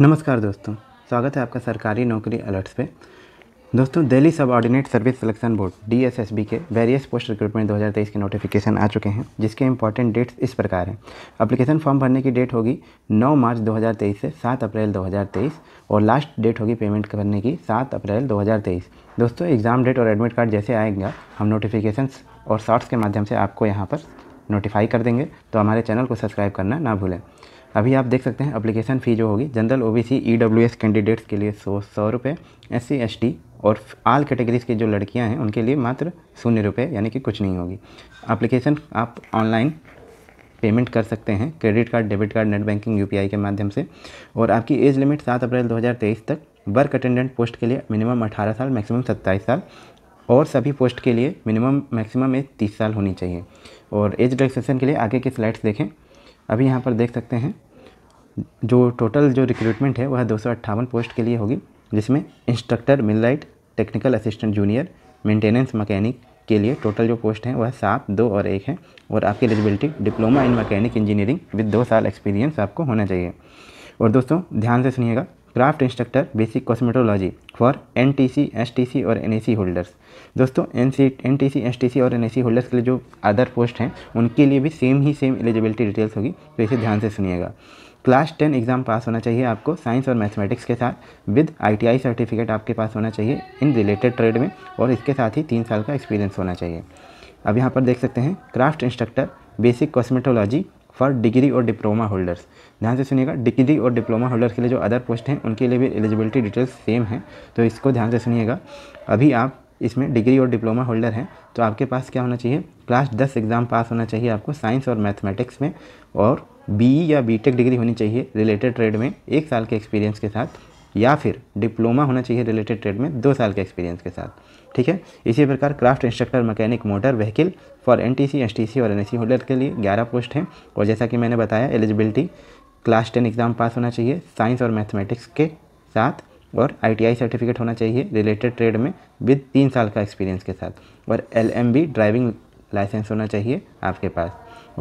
नमस्कार दोस्तों स्वागत है आपका सरकारी नौकरी अलर्ट्स पे दोस्तों Delhi subordinate service selection board D के वेरियस पोस्ट रिक्रूटमेंट 2023 के नोटिफिकेशन आ चुके हैं जिसके इंपॉर्टेंट डेट्स इस प्रकार हैं अप्लीकेशन फॉर्म भरने की डेट होगी 9 मार्च 2023 से 7 अप्रैल 2023 और लास्ट डेट होगी पेमेंट करने की 7 अप्रैल 2023 दोस्तों एग्ज़ाम डेट और एडमिट कार्ड जैसे आएगा हम नोटिफिकेशन और शॉर्ट्स के माध्यम से आपको यहाँ पर नोटिफाई कर देंगे तो हमारे चैनल को सब्सक्राइब करना ना भूलें अभी आप देख सकते हैं अप्लीकेशन फ़ी जो होगी general O B C E W S candidates के लिए सौ सौ रुपये एस सी एस टी और आल कैटेगरीज के जो लड़कियां हैं उनके लिए मात्र शून्य रुपये यानी कि कुछ नहीं होगी अप्लीकेशन आप ऑनलाइन पेमेंट कर सकते हैं credit card debit card net banking UPI के माध्यम से और आपकी एज लिमिट सात अप्रैल 2023 तक वर्क अटेंडेंट पोस्ट के लिए मिनिमम 18 साल मैक्सिमम 27 साल और सभी पोस्ट के लिए मिनिमम मैक्सिमम एज तीस साल होनी चाहिए और एज रजिस्ट्रेशन के लिए आगे की स्लाइड्स देखें अभी यहाँ पर देख सकते हैं जो टोटल जो रिक्रूटमेंट है वह दो पोस्ट के लिए होगी जिसमें instructor millwright technical assistant junior maintenance mechanic के लिए टोटल जो पोस्ट हैं वह सात दो और एक है और आपकी eligibility diploma in mechanic engineering with दो साल एक्सपीरियंस आपको होना चाहिए और दोस्तों ध्यान से सुनिएगा craft instructor basic cosmetology for N T C S T C और एन ए सी होल्डर्स दोस्तों N C N T C S T C और एन ए सी होल्डर्स के लिए जो अदर पोस्ट हैं उनके लिए भी सेम ही सेम एलिजिबिलिटी डिटेल्स होगी तो इसे ध्यान से सुनिएगा क्लास टेन एग्ज़ाम पास होना चाहिए आपको साइंस और मैथमेटिक्स के साथ विद आईटीआई सर्टिफिकेट आपके पास होना चाहिए इन रिलेटेड ट्रेड में और इसके साथ ही तीन साल का एक्सपीरियंस होना चाहिए अब यहाँ पर देख सकते हैं craft instructor basic cosmetology for degree और डिप्लोमा होल्डर्स ध्यान से सुनिएगा डिग्री और डिप्लोमा होल्डर्स के लिए जो अदर पोस्ट हैं उनके लिए भी एलिजिबिलिटी डिटेल्स सेम है तो इसको ध्यान से सुनिएगा अभी आप इसमें डिग्री और डिप्लोमा होल्डर हैं तो आपके पास क्या होना चाहिए क्लास दस एग्ज़ाम पास होना चाहिए आपको साइंस और मैथमेटिक्स में और बी या बी डिग्री होनी चाहिए रिलेटेड ट्रेड में एक साल के एक्सपीरियंस के साथ या फिर डिप्लोमा होना चाहिए रिलेटेड ट्रेड में दो साल के एक्सपीरियंस के साथ ठीक है इसी प्रकार craft instructor mechanic motor vehicle for N T C S T C और एन एस सी होल्डर के लिए ग्यारह पोस्ट हैं और जैसा कि मैंने बताया eligibility class ten exam pass होना चाहिए साइंस और मैथमेटिक्स के साथ और आई सर्टिफिकेट होना चाहिए रिलेटेड ट्रेड में विद तीन साल का एक्सपीरियंस के साथ और एल ड्राइविंग लाइसेंस होना चाहिए आपके पास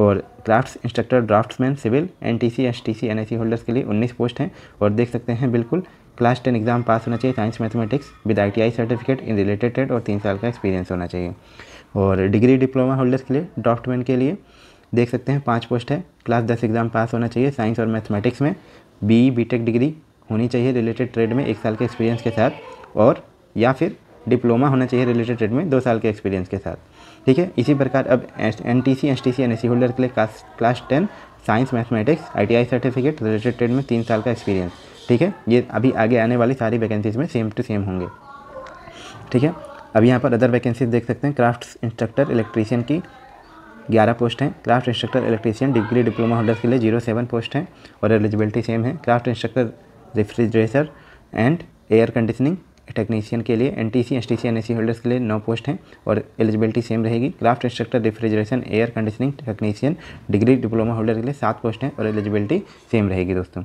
और crafts instructor draftsman civil N T C S T C N I C holders के लिए उन्नीस पोस्ट हैं और देख सकते हैं बिल्कुल क्लास टेन एग्जाम पास होना चाहिए science mathematics with I T I certificate in related trade और तीन साल का एक्सपीरियंस होना चाहिए और डिग्री डिप्लोमा होल्डर्स के लिए ड्राफ्टमैन के लिए देख सकते हैं पाँच पोस्ट है क्लास दस एग्जाम पास होना चाहिए साइंस और मैथमेटिक्स में बी बी टेक डिग्री होनी चाहिए रिलेटेड ट्रेड में एक साल के एक्सपीरियंस के साथ और या फिर डिप्लोमा होना चाहिए रिलेटेड ट्रेड में दो साल के एक्सपीरियंस के साथ ठीक है इसी प्रकार अब N T C S T C N S C holder के लिए class class ten science mathematics I T I certificate related trade में तीन साल का एक्सपीरियंस ठीक है ये अभी आगे आने वाली सारी वैकेंसीज में सेम टू सेम होंगे ठीक है अब यहाँ पर अदर वैकेंसीज देख सकते हैं क्राफ्ट इंस्ट्रक्टर इलेक्ट्रीशियन की ग्यारह पोस्ट हैं craft instructor electrician degree diploma holders के लिए जीरो सेवन पोस्ट हैं और एलिजिबिलिटी सेम है craft instructor refrigerator and air conditioning technician के लिए N T C S T C N C holders के लिए नौ पोस्ट हैं और एलिजिबिलिटी सेम रहेगी craft instructor refrigeration air conditioning technician degree diploma holder के लिए सात पोस्ट हैं और एलिजिबिलिटी सेम रहेगी दोस्तों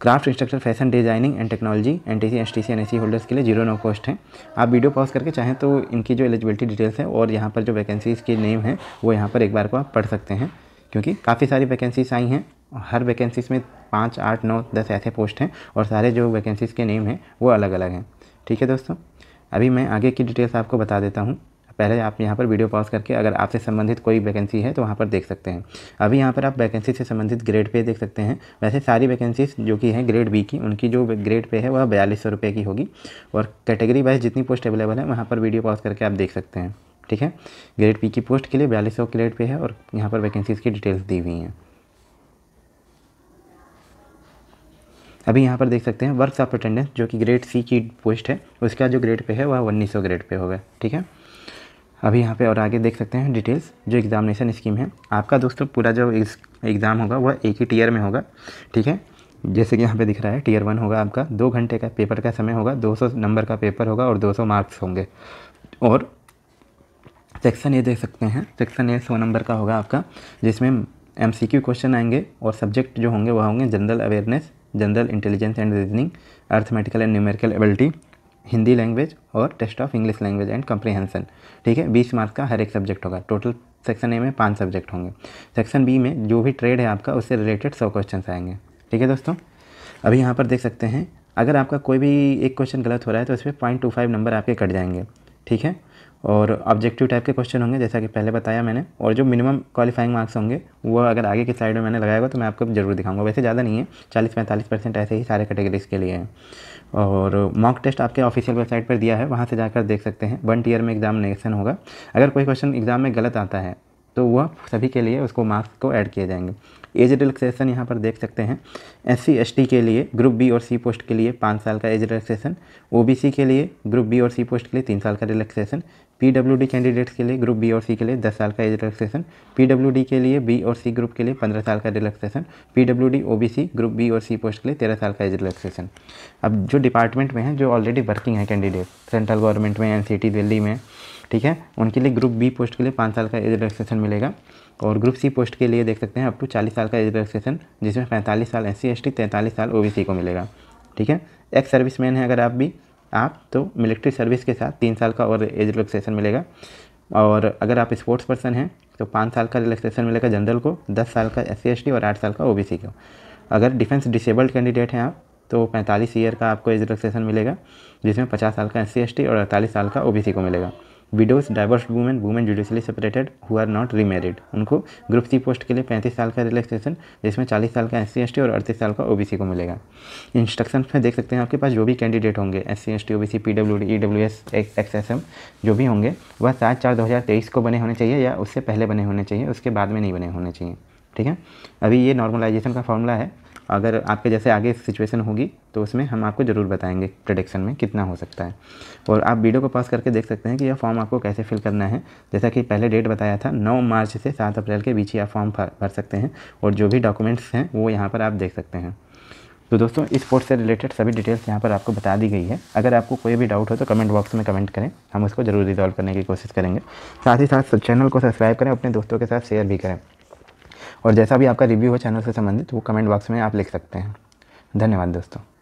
craft instructor fashion designing and technology N T C S T C N S C holders के लिए जीरो नौ पोस्ट हैं आप वीडियो पॉज करके चाहें तो इनकी जो एलिजिबिलिटी डिटेल्स हैं और यहाँ पर जो वैकेंसीज़ के नेम हैं वो यहाँ पर एक बार को आप पढ़ सकते हैं क्योंकि काफ़ी सारी वैकेंसीज आई हैं हर वैकेंसीज में पाँच आठ नौ दस ऐसे पोस्ट हैं और सारे जो वैकेंसीज़ के नेम हैं वो अलग अलग हैं ठीक है दोस्तों अभी मैं आगे की डिटेल्स आपको बता देता हूँ पहले आप यहाँ पर वीडियो पॉज करके अगर आपसे संबंधित कोई वैकेंसी है तो वहाँ पर देख सकते हैं अभी यहाँ पर आप वैकेंसी से संबंधित ग्रेड पे देख सकते हैं वैसे सारी वैकेंसीज जो कि हैं ग्रेड बी की उनकी जो ग्रेड पे है वह बयालीस सौ रुपये की होगी और कैटेगरी वाइज जितनी पोस्ट अवेलेबल है वहाँ पर वीडियो पॉज करके आप देख सकते हैं ठीक है ग्रेड पी की पोस्ट के लिए बयालीस सौ ग्रेड पे है और यहाँ पर वैकेंसीज़ की डिटेल्स दी हुई हैं अभी यहाँ पर देख सकते हैं वर्क ऑफ अटेंडेंस जो कि ग्रेड सी की पोस्ट है उसका जो ग्रेड पे है वह उन्नीस ग्रेड पे होगा ठीक है अभी यहाँ पे और आगे देख सकते हैं डिटेल्स जो एग्ज़ामिनेशन स्कीम है आपका दोस्तों पूरा जो एग्ज़ाम होगा वह एक ही टीयर में होगा ठीक है जैसे कि यहाँ पे दिख रहा है टीयर वन होगा आपका दो घंटे का पेपर का समय होगा 200 नंबर का पेपर होगा और 200 मार्क्स होंगे और सेक्शन ए देख सकते हैं सेक्शन ए सौ नंबर का होगा आपका जिसमें एम क्वेश्चन आएंगे और सब्जेक्ट जो होंगे वह होंगे general awareness general intelligence and reasoning arithmetical and numerical ability Hindi language और test of English language and comprehension ठीक है बीस मार्क्स का हर एक सब्जेक्ट होगा टोटल सेक्शन ए में पाँच सब्जेक्ट होंगे सेक्शन बी में जो भी ट्रेड है आपका उससे रिलेटेड सौ क्वेश्चन आएंगे ठीक है दोस्तों अभी यहाँ पर देख सकते हैं अगर आपका कोई भी एक क्वेश्चन गलत हो रहा है तो इसमें पॉइंट टू फाइव नंबर आपके कट जाएंगे ठीक है और ऑब्जेक्टिव टाइप के क्वेश्चन होंगे जैसा कि पहले बताया मैंने और जो मिनिमम क्वालिफाइंग मार्क्स होंगे वो अगर आगे की साइड में मैंने लगाया तो मैं आपको जरूर दिखाऊंगा वैसे ज़्यादा नहीं है चालीस पैंतालीस परसेंट ऐसे ही सारे कैटेगरीज के लिए हैं और मॉक टेस्ट आपके ऑफिशियल वेबसाइट पर दिया है वहाँ से जाकर देख सकते हैं वन टीयर में एग्जामिनेशन होगा अगर कोई क्वेश्चन एग्जाम में गलत आता है तो वह सभी के लिए उसको मार्क्स को ऐड किए जाएंगे एज रिलैक्सेशन यहाँ पर देख सकते हैं एस सी के लिए ग्रुप बी और सी पोस्ट के लिए पाँच साल का एज रिलैक्सेशन ओ के लिए ग्रुप बी और सी पोस्ट के लिए तीन साल का रिलैक्सेशन पीडब्ल्यूडी कैंडिडेट्स के लिए ग्रुप बी और सी के लिए 10 साल का एज रिलैक्सेशन पीडब्ल्यूडी के लिए बी और सी ग्रुप के लिए 15 साल का relaxation PWD OBC group B और सी पोस्ट के लिए 13 साल का एज रिलैक्सेशन अब जो डिपार्टमेंट में हैं जो ऑलरेडी वर्किंग है कैंडिडेट सेंट्रल गवर्नमेंट में एन दिल्ली में ठीक है उनके लिए ग्रुप बी पोस्ट के लिए पाँच साल का एज रिलैक्सेशन मिलेगा और ग्रुप सी पोस्ट के लिए देख सकते हैं अप टू चालीस साल का एज रिलैक्सेशन जिसमें पैंतालीस साल एस सी एस टी तैंतालीस साल ओ को मिलेगा ठीक है एक्स मैन है अगर आप भी आप तो मिलिट्री सर्विस के साथ तीन साल का और एज रिलैक्सेशन मिलेगा और अगर आप स्पोर्ट्स पर्सन हैं तो पाँच साल का रिलैक्सेशन मिलेगा जनरल को दस साल का एस सी और आठ साल का ओ बी को अगर डिफेंस डिसेबल्ड कैंडिडेट हैं आप तो पैंतालीस ईयर का आपको एज रिलैक्सेशन मिलेगा जिसमें पचास साल का एस सी और अड़तालीस साल का ओ को मिलेगा widows divorce women women judicially separated who are not remarried उनको ग्रुप सी पोस्ट के लिए पैंतीस साल का रिलैक्सेशन जिसमें चालीस साल का एस सी और अड़तीस साल का ओ को मिलेगा इंस्ट्रक्शन में देख सकते हैं आपके पास जो भी कैंडिडेट होंगे S C S T O B C P W D E W S X S M जो भी होंगे वह सात चार दो हज़ार तेईस को बने होने चाहिए या उससे पहले बने होने चाहिए उसके बाद में नहीं बने होने चाहिए ठीक है अभी ये नॉर्मलाइजेशन का फॉर्मूला है अगर आपके जैसे आगे सिचुएशन होगी तो उसमें हम आपको ज़रूर बताएंगे प्रडिक्शन में कितना हो सकता है और आप वीडियो को पास करके देख सकते हैं कि यह फॉर्म आपको कैसे फिल करना है जैसा कि पहले डेट बताया था 9 मार्च से 7 अप्रैल के बीच ही आप फॉर्म भर सकते हैं और जो भी डॉक्यूमेंट्स हैं वो यहाँ पर आप देख सकते हैं तो दोस्तों इस स्पोर्ट्स से रिलेटेड सभी डिटेल्स यहाँ पर आपको बता दी गई है अगर आपको कोई भी डाउट हो तो कमेंट बॉक्स में कमेंट करें हम उसको जरूर रिजॉल्व करने की कोशिश करेंगे साथ ही साथ चैनल को सब्सक्राइब करें अपने दोस्तों के साथ शेयर भी करें और जैसा भी आपका रिव्यू हो चैनल से संबंधित वो कमेंट बॉक्स में आप लिख सकते हैं धन्यवाद दोस्तों